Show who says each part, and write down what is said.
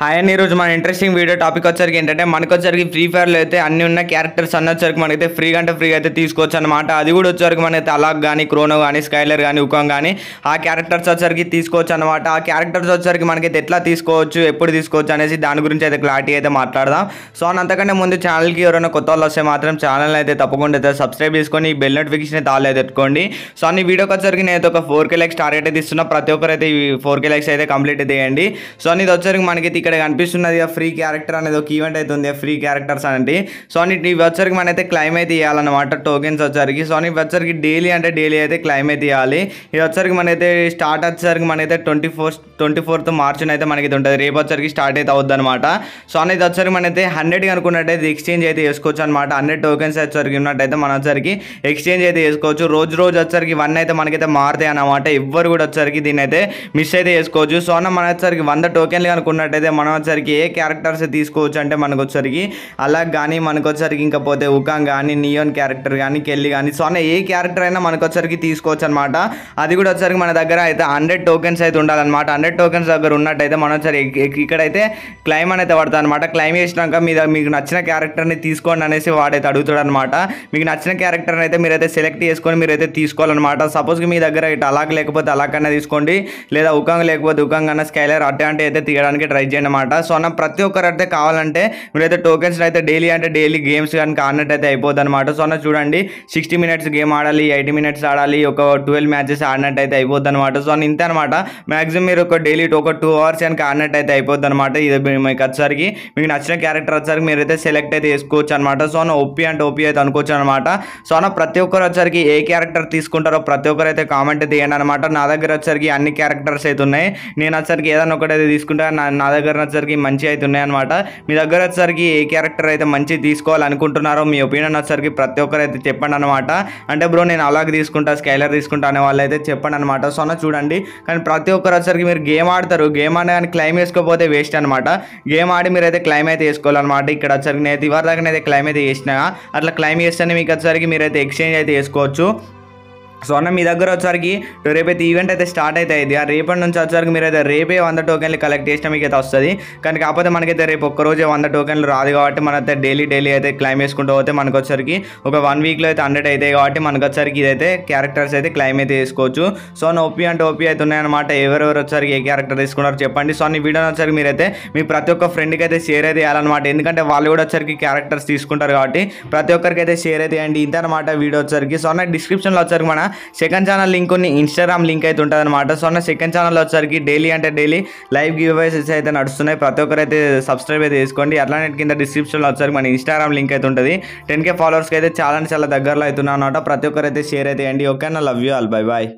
Speaker 1: hi and ఈరోజు మన interesting video topic వచ్చరికి ఏంటంటే మనకు వచ్చరికి ఫ్రీ ఫైర్లో అయితే అన్ని ఉన్న క్యారెక్టర్స్ అన్న వచ్చరికి మనకైతే ఫ్రీ అంటే ఫ్రీ అయితే తీసుకోవచ్చు అనమాట అది కూడా వచ్చరికి మనైతే అలాగ్ కానీ క్రోనో కానీ స్కైలర్ కానీ ఉకాం కానీ ఆ క్యారెక్టర్స్ వచ్చరికి తీసుకోవచ్చు అనమాట ఆ క్యారెక్టర్స్ వచ్చరికి మనకైతే ఎట్లా తీసుకోవచ్చు ఎప్పుడు తీసుకోవచ్చు అనేసి దాని గురించి అయితే క్లారిటీ అయితే మాట్లాడదాం సో అంతకంటే ముందు ఛానల్కి ఎవరైనా కొత్త వాళ్ళు వస్తే మాత్రం ఛానల్ అయితే తప్పకుండా అయితే సబ్స్క్రైబ్ చేసుకొని బెల్ నోటిఫికేషన్ అయితే ఆల్ అయితే పెట్టుకోండి సో అన్ని వీడియోకి వచ్చరికి నేను అయితే ఒక ఫోర్ కే లైక్స్ టార్గెట్ అయితే ఇస్తున్నా ప్రతి ఒక్కరైతే ఈ ఫోర్ కే లైక్స్ అయితే కంప్లీట్ చేయండి సో అనేది వచ్చరికి మనకైతే ఇక్కడ కనిపిస్తున్నది ఫ్రీ క్యారెక్టర్ అనేది ఒక ఈవెంట్ అయితే ఉంది ఫ్రీ క్యారెక్టర్స్ అనేది సో ఇవి వచ్చరికి మనం అయితే క్లైమ్ అయితే ఇవ్వాలన్నమాట టోకెన్స్ వచ్చరికి సో ఇవి వచ్చరికి డైలీ అంటే డైలీ అయితే క్లైమ్ అయితే ఇవ్వాలి ఇది వచ్చరికి మనైతే స్టార్ట్ వచ్చేసరికి మన అయితే ట్వంటీ ఫోర్ ట్వంటీ ఫోర్త్ మార్చిన అయితే మనకి ఉంటుంది రేపు వచ్చరికి స్టార్ట్ అయితే అవుద్ది అనమాట సో అనేది వచ్చరికి అయితే హండ్రెడ్ అనుకున్నట్టయితే ఎక్స్చేంజ్ అయితే చేసుకోవచ్చు అనమాట హండ్రెడ్ టోకెన్స్ వచ్చరికి ఉన్నట్టయితే మన వచ్చరికి ఎక్స్చేంజ్ అయితే చేసుకోవచ్చు రోజు రోజు వచ్చరికి వన్ అయితే మనకైతే మారుతాయి అనమాట ఎవ్వరు కూడా వచ్చరికి దీన్ని అయితే మిస్ అయితే చేసుకోవచ్చు సో అన్న మన వచ్చరికి వంద టోకెన్లు అనుకున్నట్టయితే మనం వచ్చరికి ఏ క్యారెక్టర్స్ తీసుకోవచ్చు అంటే మనకు వచ్చరికి అలా కానీ మనకు వచ్చరికి ఇంకా పోతే ఉకాంగ్ కానీ నియోన్ క్యారెక్టర్ కానీ కెల్లి కానీ సో అన్న ఏ క్యారెక్టర్ అయినా మనకు వచ్చరికి తీసుకోవచ్చు అనమాట అది కూడా వచ్చరికి మన దగ్గర అయితే హండ్రెడ్ టోకెన్స్ అయితే ఉండాలన్నమాట హండ్రెడ్ టోకెన్స్ దగ్గర ఉన్నట్టయితే మనం వచ్చరి ఇక్కడైతే క్లైమ్ అనేది పడతా అనమాట క్లైమ్ చేసినాక మీద మీకు నచ్చిన క్యారెక్టర్ని తీసుకోండి అనేసి వాడైతే అడుగుతాడు అనమాట మీకు నచ్చిన క్యారెక్టర్ని అయితే మీరైతే సెలెక్ట్ చేసుకొని మీరైతే తీసుకోవాలన్నమాట సపోజ్ మీ దగ్గర ఇటు అలాగ లేకపోతే అలాగైనా తీసుకోండి లేదా ఉకాంగ్ లేకపోతే ఉకాంగ్ అన్న స్కైలర్ అట్లాంటివి అయితే తీయడానికి ట్రై చేయండి అనమాట సో అన్న ప్రతి ఒక్కరు అయితే కావాలంటే మీరైతే టోకెన్స్ అయితే డైలీ అంటే డైలీ గేమ్స్ కనుక ఆడినట్టయితే అయిపోద్ది అనమాట సో అన్న చూడండి సిక్స్టీ మినిట్స్ గేమ్ ఆడాలి ఎయిటీ మినిట్స్ ఆడాలి ఒక ట్వెల్వ్ మ్యాచెస్ ఆడినట్టయితే అయిపోద్ది అనమాట సో అన్న ఇంతే అనమాట మ్యాక్సిమం మీరు ఒక డైలీ ఒక టూ అవర్స్ కనుక ఆడినట్టయితే అయిపోద్ది అనమాట ఇది మీకు వచ్చేసరికి మీకు నచ్చిన క్యారెక్టర్ వచ్చేసరికి మీరు అయితే సెలెక్ట్ అయితే చేసుకోవచ్చు అనమాట సో అన్న ఒప్పి అంటే ఒప్పి అయితే అనుకోవచ్చు అనమాట సో అన్న ప్రతి ఒక్కరు వచ్చేసరికి ఏ క్యారెక్టర్ తీసుకుంటారో ప్రతి ఒక్కరు అయితే కామెంట్ తీయండి అనమాట నా దగ్గర వచ్చేసరికి అన్ని క్యారెక్టర్స్ అయితే ఉన్నాయి నేను వచ్చేసరికి ఏదైనా ఒకటి అయితే తీసుకుంటా నా దగ్గర క్యారెక్టర్ని వచ్చేసరికి మంచి అయితే ఉన్నాయన్నమాట మీ దగ్గర వచ్చేసరికి ఏ క్యారెక్టర్ అయితే మంచి తీసుకోవాలనుకుంటున్నారో మీ ఒపీనియన్ వచ్చేసరికి ప్రతి ఒక్కరు అయితే చెప్పండి అనమాట అంటే బ్రో నేను అలాగే తీసుకుంటా స్కైలర్ తీసుకుంటా అనే వాళ్ళు అయితే చెప్పండి అనమాట సో అన్న చూడండి కానీ ప్రతి ఒక్కరు వచ్చేసరికి మీరు గేమ్ ఆడతారు గేమ్ ఆడే కానీ క్లైమ్ వేసుకోకపోతే వేస్ట్ అనమాట గేమ్ ఆడి మీరు అయితే క్లైమ్ అయితే వేసుకోవాలన్నమాట ఇక్కడ వచ్చరికి నేను ఇవరి దాకా అయితే క్లైమ్ అయితే వేసినా అట్లా క్లైమ్ చేస్తేనే మీకు వచ్చేసరికి మీరు అయితే ఎక్స్చేంజ్ అయితే వేసుకోవచ్చు సో అన్న మీ దగ్గర వచ్చేసరికి రేపైతే ఈవెంట్ అయితే స్టార్ట్ అయితే అయింది ఆ రేపటి నుంచి వచ్చేసరికి మీరు అయితే రేపే వంద టోకెన్లు కలెక్ట్ చేసినా మీకు అయితే వస్తుంది కానీ కాకపోతే మనకైతే రేపు ఒక్కరోజే వంద టోకెన్లు రాదు కాబట్టి మనైతే డైలీ డైలీ అయితే క్లైమ్ చేసుకుంటూ పోతే మనకు వచ్చరికి ఒక వన్ వీక్లో అయితే హండ్రెడ్ అవుతాయి కాబట్టి మనకు వచ్చరికి ఇదైతే క్యారెక్టర్స్ అయితే క్లైమ్ అయితే చేసుకోవచ్చు సో అన్న ఓపీ అంటే ఓపీ అయితే ఉన్నాయన్నమాట ఎవరెవరు వచ్చేసరికి ఏ క్యారెక్టర్ తీసుకున్నారో చెప్పండి సో అన్ని వీడియో మీరు మీరైతే మీ ప్రతి ఒక్క ఫ్రెండ్కి అయితే షేర్ అయితే చేయాలన్నమాట ఎందుకంటే వాళ్ళు కూడా వచ్చరికి క్యారెక్టర్స్ తీసుకుంటారు కాబట్టి ప్రతి ఒక్కరికి అయితే షేర్ అయితే అండి ఇంత అనమాట వీడియో వచ్చరికి సో నా డిస్క్రిప్షన్లో వచ్చరికి మన సెకండ్ ఛానల్ లింక్ కొన్ని ఇన్స్టాగ్రామ్ లింక్ అయితే ఉంటుంది అనమాట సో అన్న సెకండ్ ఛానల్ వచ్చేసరికి డైలీ అంటే డైలీ లైవ్ గివ్ అయితే నడుస్తున్నాయి ప్రతి ఒక్కరైతే సబ్స్క్రైబ్ అయితే చేసుకోండి అట్లానే కింద డిస్క్రిప్షన్లో వచ్చేసరికి మన ఇన్స్టాగ్రామ్ లింక్ అయితే ఉంటుంది టెన్ కే ఫాలోవర్స్కి అయితే చాలా చాలా దగ్గరలో అవుతున్నాయి అనమాట ప్రతి ఒక్కరైతే షేర్ అయితే అండి ఓకే అన్న love you all bye bye